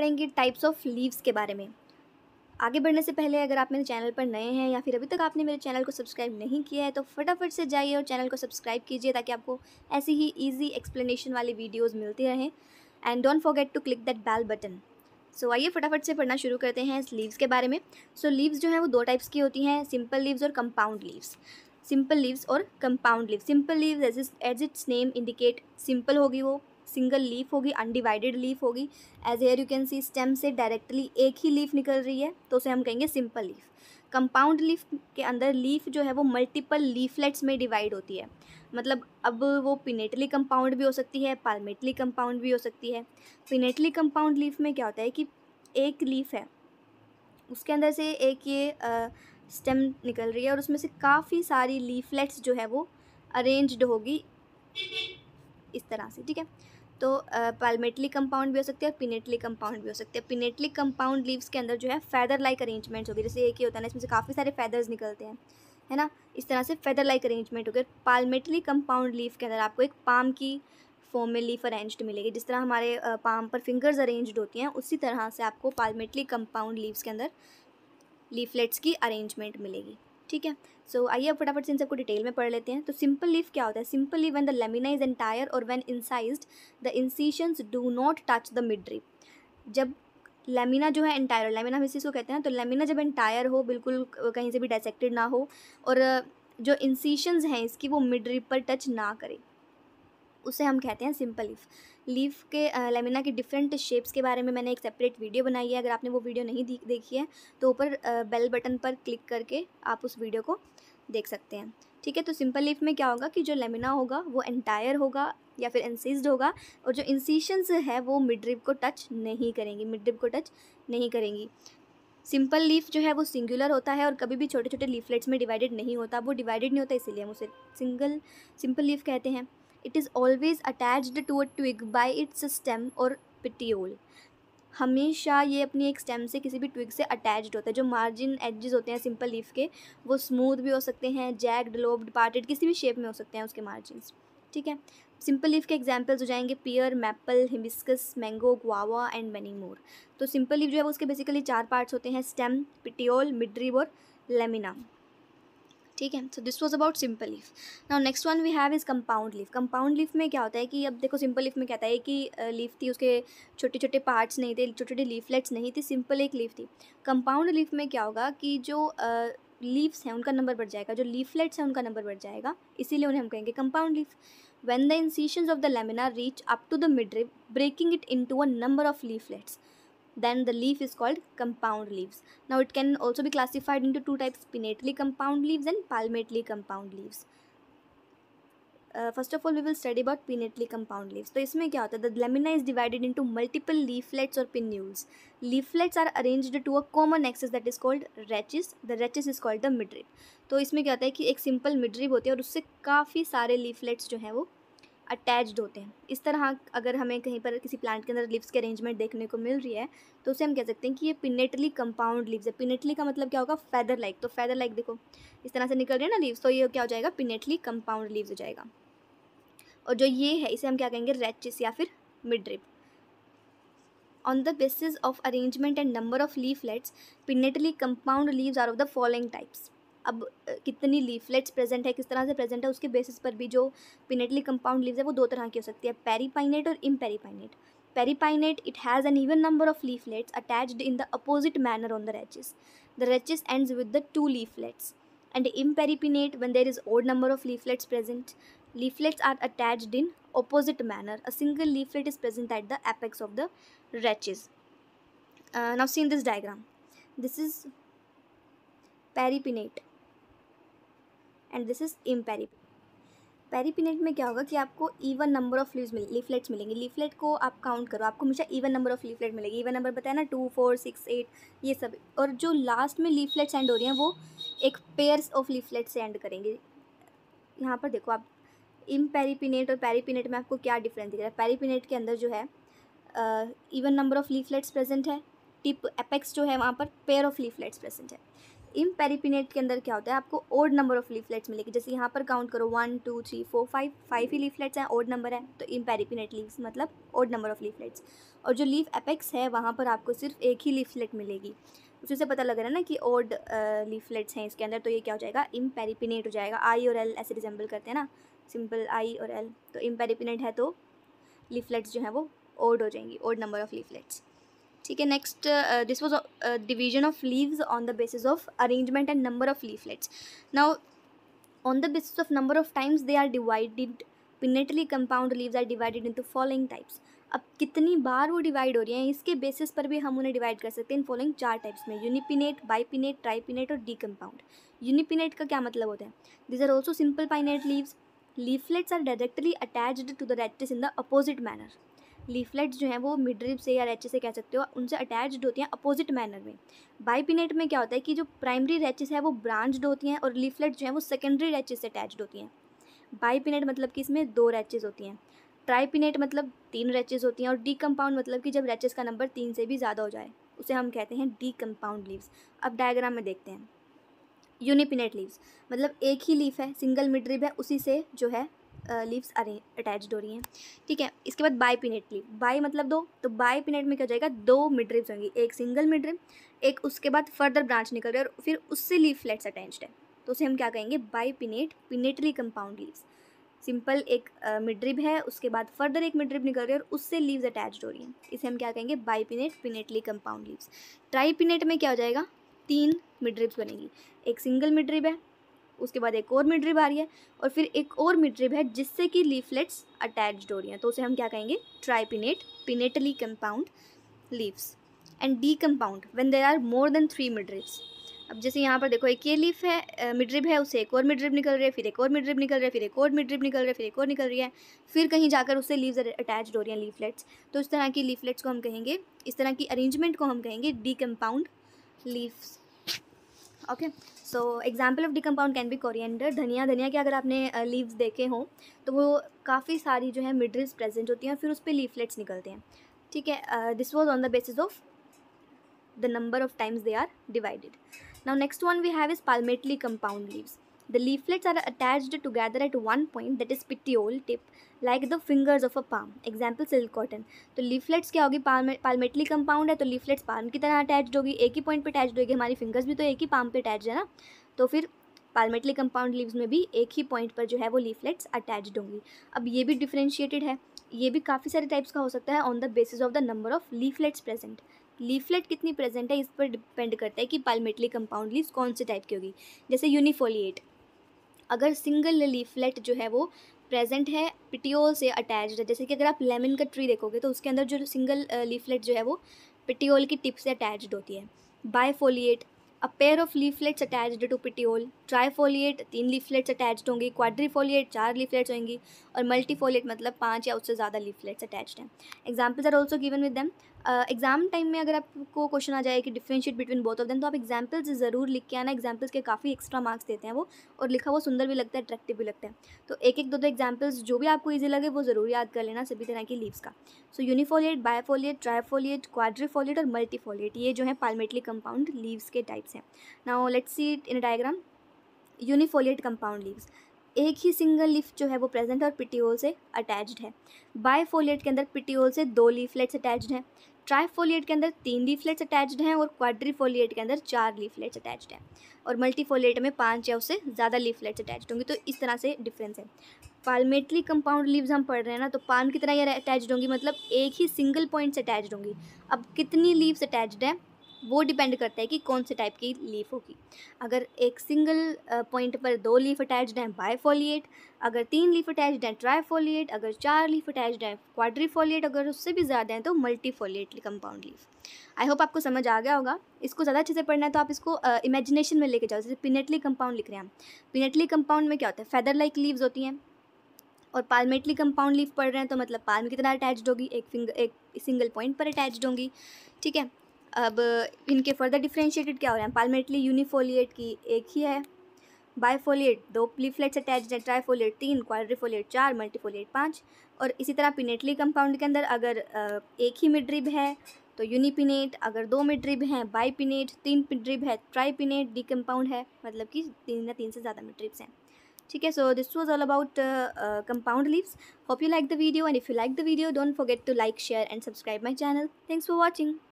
पढ़ेंगे types of leaves के बारे में आगे बढ़ने से पहले अगर आप मेरे चैनल पर नए हैं या फिर अभी तक आपने मेरे चैनल को सब्सक्राइब नहीं किया है तो फटाफट से जाइए और चैनल को सब्सक्राइब कीजिए ताकि आपको ऐसी ही ईजी एक्सप्लेनेशन वाली वीडियोज़ मिलती रहें and don't forget to click that bell button so आइए फटाफट से पढ़ना शुरू करते हैं इस लीव्स के बारे में सो so, लीव्स जो हैं वो दो टाइप्स की होती हैं सिंपल लीव्स और कंपाउंड लीव्स सिंपल लीव्स और compound leaves simple leaves as its name indicate simple होगी वो सिंगल लीफ होगी अनडिवाइडेड लीफ होगी as here you can see stem से डायरेक्टली एक ही लीफ निकल रही है तो उसे हम कहेंगे सिंपल लीफ कंपाउंड लीफ के अंदर लीफ जो है वो मल्टीपल लीफलेट्स में डिवाइड होती है मतलब अब वो पिनेटली कंपाउंड भी हो सकती है पालमेटली कंपाउंड भी हो सकती है पिनेटली कंपाउंड लीफ में क्या होता है कि एक लीफ है उसके अंदर से एक ये स्टेम निकल रही है और उसमें से काफ़ी सारी लीफलेट्स जो है वो अरेंज्ड होगी इस तरह से ठीक है तो पालमेटली कंपाउंड भी हो सकते हैं और पिनेटली कंपाउंड भी हो सकते हैं पिनेटली कंपाउंड लीव्स के अंदर जो है फैदर लाइक अरेंजमेंट्स होगी जैसे एक ही होता है ना इसमें से काफ़ी सारे फैदर्स निकलते हैं है ना इस तरह से फैदर लाइक अरेंजमेंट हो गया पालमेटली कंपाउंड लीफ के अंदर आपको एक पाम की फॉर्म में लीफ अरेंज्ड मिलेगी जिस तरह हमारे पाम पर फिंगर्स अरेंज्ड होती हैं उसी तरह से आपको पालमेटली कंपाउंड लीव्स के अंदर लीफलेट्स की अरेंजमेंट मिलेगी ठीक है सो आइए आप फटाफट से इन सबको डिटेल में पढ़ लेते हैं तो सिंपल लीफ क्या होता है simple leaf when the lamina is entire और when incised the incisions do not touch the mid जब लेमिना जो है एंटायर लेमिना हम इसको को कहते हैं तो लेमिना जब एंटायर हो बिल्कुल कहीं से भी डायसेक्टेड ना हो और जो इंसीशंस हैं इसकी वो मिड ड्रीप पर टच ना करें उसे हम कहते हैं सिंपल लीफ लीफ के लेमिना के डिफरेंट शेप्स के बारे में मैंने एक सेपरेट वीडियो बनाई है अगर आपने वो वीडियो नहीं देखी है तो ऊपर बेल बटन पर क्लिक करके आप उस वीडियो को देख सकते हैं ठीक है तो सिंपल लीफ में क्या होगा कि जो लेमिना होगा वो एंटायर होगा या फिर इंसिस्ड होगा और जो इंसीशंस है वो मिड्रिप को टच नहीं करेंगी मिड्रिप को टच नहीं करेंगी सिंपल लीफ जो है वो सिंगुलर होता है और कभी भी छोटे छोटे लीफलेट्स में डिवाइडेड नहीं होता वो डिवाइडेड नहीं होता इसीलिए हम उसे सिंगल सिंपल लीफ कहते हैं it is always attached to a twig by its stem और पिटियोल हमेशा ये अपनी एक स्टेम से किसी भी ट्विग से अटैच्ड होता है जो मार्जिन एजेस होते हैं सिंपल लीफ के वो स्मूथ भी हो सकते हैं जैक डलोब्ड पार्टेड किसी भी शेप में हो सकते हैं उसके मार्जिन ठीक है सिंपल लीफ के एग्जाम्पल्स हो जाएंगे pear maple hibiscus mango guava and many more तो सिंपल लीफ जो है उसके बेसिकली चार पार्ट्स होते हैं स्टेम पिटियोल मिड्रीब और लेमिना ठीक है so this was about simple leaf ना next one we have is compound leaf compound leaf में क्या होता है कि अब देखो सिंपल लीफ में क्या था कि लीफ थी उसके छोटे छोटे पार्ट्स नहीं थे छोटे छोटे लीफलेट्स नहीं थे सिंपल एक लीफ थी कंपाउंड लीफ में क्या होगा कि जो लीव्स हैं उनका नंबर बढ़ जाएगा जो लीफलेट्स हैं उनका नंबर बढ़ जाएगा इसीलिए उन्हें हम कहेंगे compound leaf the incision of the the reach up to the the breaking it it into a number of leaflets then the leaf is called compound leaves now it can also be classified into two types pinnately compound leaves and palmately compound leaves first of all we will study about pinnately compound leaves तो इसमें क्या होता है the lamina is divided into multiple leaflets और pinnules leaflets are arranged to a common axis that is called rachis the rachis is called the midrib तो इसमें क्या होता है कि एक सिंपल मिड्रिप होती है और उससे काफ़ी सारे लीफलेट्स जो हैं वो अटैच्ड होते हैं इस तरह अगर हमें कहीं पर किसी प्लांट के अंदर लिप्स के अरेंजमेंट देखने को मिल रही है तो उसे हम कह सकते हैं कि ये पिनेटली कंपाउंड लिप्स है पिनेटली का मतलब क्या होगा फैदर लाइक तो फैदर लाइक देखो इस तरह से निकल रही है ना लीव्स तो ये क्या हो जाएगा पिनेटली कंपाउंड लीव्स हो जाएगा और जो ये है इसे हम क्या कहेंगे रेचिस या फिर midrib on the basis of arrangement and number of leaflets pinnately compound leaves are of the following types अब कितनी लीफलेट्स प्रेजेंट है किस तरह से प्रेजेंट है उसके बेसिस पर भी जो पिनेटली कंपाउंड लीव है वो दो तरह की हो सकती है पेरीपाइनेट और imparipinnate paripinnate it has an even number of leaflets attached in the opposite manner on the rachis the rachis ends with the two leaflets and imparipinnate when there is odd number of leaflets present leaflets are attached in opposite manner a single leaflet is present at the apex of the rachis now see this diagram this is paripinnate and this is imparipinnate paripinnate में क्या होगा कि आपको even number of leaves मिल leaflets मिलेंगे leaflet को आप count करो आपको हमेशा इवन नंबर ऑफ लीफलेट मिलेगी इवन नंबर बताया ना टू फोर सिक्स एट ये सब और जो लास्ट में लीफलेट्स एंड हो रही हैं वो एक पेयर्स ऑफ लीफलेट्स एंड करेंगे यहाँ पर देखो आप इम पेरीपिनेट और पेरीपिनेट में आपको क्या डिफरेंस दिख रहा है पेरीपिनेट के अंदर जो है even number of leaflets present है टिप एपेक्स जो है वहाँ पर पेयर ऑफ लीफलेट्स प्रेजेंट है इम पेरीपिनेट के अंदर क्या होता है आपको ओड नंबर ऑफ लीफलेट्स मिलेगी जैसे यहाँ पर काउंट करो one two three four five five ही लीफलेट्स हैं ओड नंबर है तो इम पेरीपिनेट लीव्स मतलब ओड नंबर ऑफ लीफलेट्स और जो लीफ अपेक्स है वहाँ पर आपको सिर्फ एक ही लीफलेट मिलेगी से पता लग रहा है ना कि ओड लीफलेट्स हैं इसके अंदर तो ये क्या हो जाएगा इम पेरीपिनेट हो जाएगा आई और एल ऐसे रिजेंबल करते हैं ना सिंपल आई और एल तो इम पेरीपिनेट है तो लीफलेट्स जो हैं वो ओड हो जाएंगी ओड नंबर ऑफ़ लीफलेट्स ठीक है next this was division of leaves on the basis of arrangement and number of leaflets now the the of number of times they are are pinnately pinnately compound are are into following types अब कितनी बार वो divide हो रही हैं इसके basis पर भी हम उन्हें डिवाइड कर सकते हैं इन फॉलोइंग चार टाइप्स में यूनिपिनेट बाईपिनेट ट्राईपिनेट और डी कंपाउंड यूनिपिनेट का क्या मतलब होता है these are also simple pinnate leaves leaflets are directly attached to the rachis in the opposite manner leaflets जो हैं वो मिडरिप से या रेचे से कह सकते हो उनसे अटैच्ड होती हैं अपोजिट मैनर में बाईपिनेट में क्या होता है कि जो प्राइमरी रेचेस है वो ब्रांच्ड होती हैं और लीफलेट जो हैं वो सेकेंडरी रेचेस से अटैच्ड होती हैं बाईपिनेट मतलब कि इसमें दो रेचेस होती हैं ट्राइपिनेट मतलब तीन रैचेज होती हैं और डी मतलब कि जब रेचेस का नंबर तीन से भी ज़्यादा हो जाए उसे हम कहते हैं डी कंपाउंड लीव्स अब डायग्राम में देखते हैं यूनिपिनेट लीव्स मतलब एक ही लीफ है सिंगल मिड्रिप है उसी से जो है लीव्स अरे अटैच्ड हो रही हैं ठीक है इसके बाद बाई पिनेट लीव बाई मतलब दो तो बाई पिनेट में क्या हो जाएगा दो मिड रिप्स होंगी एक सिंगल मिड रिप एक उसके बाद फर्दर ब्रांच निकल रही है और फिर उससे लीव फ्लैट्स अटैच्ड है तो उसे हम क्या कहेंगे bipinnate pinnately compound leaves simple एक मिड uh, है उसके बाद फर्दर एक मिड्रिब निकल रही है और उससे लीव्स अटैच्ड हो रही हैं इसे हम क्या कहेंगे bipinnate pinnately compound leaves tripinnate में क्या हो जाएगा तीन मिड्रिप्स बनेगी एक सिंगल मिड्रिब है उसके बाद एक और मिड रिब आ रही है और फिर एक और मिड रिब है जिससे कि लीफलेट्स अटैच्ड हो रही हैं तो उसे हम क्या कहेंगे tripinnate pinnately compound leaves and decompound when there are more than three midribs अब जैसे यहाँ पर देखो एक ये लीफ है मिड्रिब है उससे एक और मिड्रिब निकल रही है फिर एक और मिड्रिब निकल रही है फिर एक और मिड्रिब निकल रही है फिर एक और निकल रही है फिर कहीं जाकर उससे लीव्स अटैच्ड हो रही हैं लीफलेट्स तो इस तरह की लीफलेट्स को हम कहेंगे इस तरह की अरेंजमेंट को हम कहेंगे decompound leaves okay so example of decompound can be coriander धनिया धनिया के अगर आपने लीव्स देखे हों तो वो काफ़ी सारी जो है मिडल्स प्रेजेंट होती हैं फिर उस पर लीफलेट्स निकलते हैं ठीक है this was on the basis of the number of times they are divided now next one we have is palmately compound leaves the leaflets are attached together at one point that is petiole tip like the fingers of a palm Example silk cotton तो leaflets क्या होगी palmately compound है तो leaflets palm की तरह attached होगी एक ही point पर अटैच्ड होगी हमारी फिंगर्स भी तो एक ही पाम पर अटैच है ना तो फिर पालमेटली कंपाउंड लीव्स में भी एक ही पॉइंट पर जो है वो लीफलेट्स अटैच्ड होंगी अब ये भी डिफ्रेंशिएटेड है ये भी काफ़ी सारे टाइप्स का हो सकता है on the basis of the number of leaflets present leaflet कितनी प्रेजेंट है इस पर डिपेंड करता है कि पालमेटली कंपाउंड लीव्स कौन से टाइप की होगी जैसे यूनिफोलिएट अगर सिंगल लीफलेट जो है वो प्रेजेंट है पिटियोल से अटैच्ड है जैसे कि अगर आप लेमन का ट्री देखोगे तो उसके अंदर जो सिंगल लीफलेट जो है वो पिटियोल की टिप से अटैच्ड होती है bifoliate a pair of leaflets attached to petiole trifoliate तीन लीफलेट्स अटैच्ड होंगी क्वाड्रीफोलिएट चार लीफलेट्स होंगी और मल्टीफोलिएट मतलब पाँच या उससे ज़्यादा लीफलेट्स अटैच्ड हैं examples are also given with them exam time में अगर आपको क्वेश्चन आ जाए कि differentiate between both of them तो आप एग्जाम्पल्स ज़रूर लिख के आना एग्जाम्पल्स के काफ़ी एक्स्ट्रा मार्क्स देते हैं वो और लिखा वो सुंदर भी लगता है अट्रैक्टिव भी लगता है तो एक एक दो दो एग्जाम्पल्स जो भी आपको ईजी लगे वो ज़रूर याद कर लेना सभी तरह की लीव्स का सो यूनिफोलिएट बायोफोलिएट ट्राईफोलिएट क्वाड्रीफोलिएट और मल्टीफोलिएट ये जो है पालमेटली कंपाउंड लीव्स के टाइप्स हैं now let's see it in diagram unifoliate compound leaves एक ही सिंगल लीफ जो है वो प्रेजेंट और पिटियोल से अटैच्ड है बाईफोलिएट के अंदर पिटियोल से दो लीफलेट्स अटैच्ड हैं ट्राईफोलिएट के अंदर तीन लीफलेट्स अटैच्ड हैं और क्वाड्रीफोलिएट के अंदर चार लीफलेट्स अटैच्ड हैं और मल्टीफोलिएट में पांच या उससे ज़्यादा लीफलेट्स अटैच्ड होंगी तो इस तरह से डिफरेंस है पालमेटली कंपाउंड लीव्स हम पढ़ रहे हैं ना तो पान की तरह ये अटैच्ड होंगी मतलब एक ही सिंगल पॉइंट से अटैच्ड होंगी अब कितनी लीव्स अटैच्ड हैं वो डिपेंड करता है कि कौन से टाइप की लीफ होगी अगर एक सिंगल पॉइंट पर दो लीफ अटैच्ड हैं बायफोलिएट अगर तीन लीफ अटैच्ड हैं ट्राईफोलिएट अगर चार लीफ अटैच्ड हैं क्वाड्रीफोलिएट अगर उससे भी ज़्यादा हैं तो multifoliate compound leaf I hope आपको समझ आ गया होगा इसको ज़्यादा अच्छे से पढ़ना है तो आप इसको इमेजिनेशन uh, में लेके जाओ जैसे पिनेटली कंपाउंड लिख रहे हैं हम पिनेटली कंपाउंड में क्या होता है फैदर लाइक लीव्स होती हैं और पाल्मेटली कंपाउंड लीफ पढ़ रहे हैं तो मतलब पाल्म कितना अटैच्ड होगी एक फिंगर एक सिंगल पॉइंट पर अटैच्ड होंगी ठीक है अब इनके फर्दर डिफ्रेंशिएटेड क्या हो रहे हैं पालमेटली यूनिफोलिएट की एक ही है बायफोलिएट दो प्लीफ्लेट्स अटैच है ट्राईफोलिएट तीन क्वाड्रीफोलिएट चार मल्टीफोलिएट पाँच और इसी तरह पिनेटली कंपाउंड के अंदर अगर एक ही मिड्रिब है तो यूनिपिनेट अगर दो मिड्रिब हैं बाईपिनेट तीन मिड्रिब है ट्राईपिनेट डी कंपाउंड है मतलब कि तीन या तीन से ज़्यादा मिड्रिब्स हैं ठीक है so this was all about compound leaves hope you like the video and if you like the video don't forget to like share and subscribe my channel thanks for watching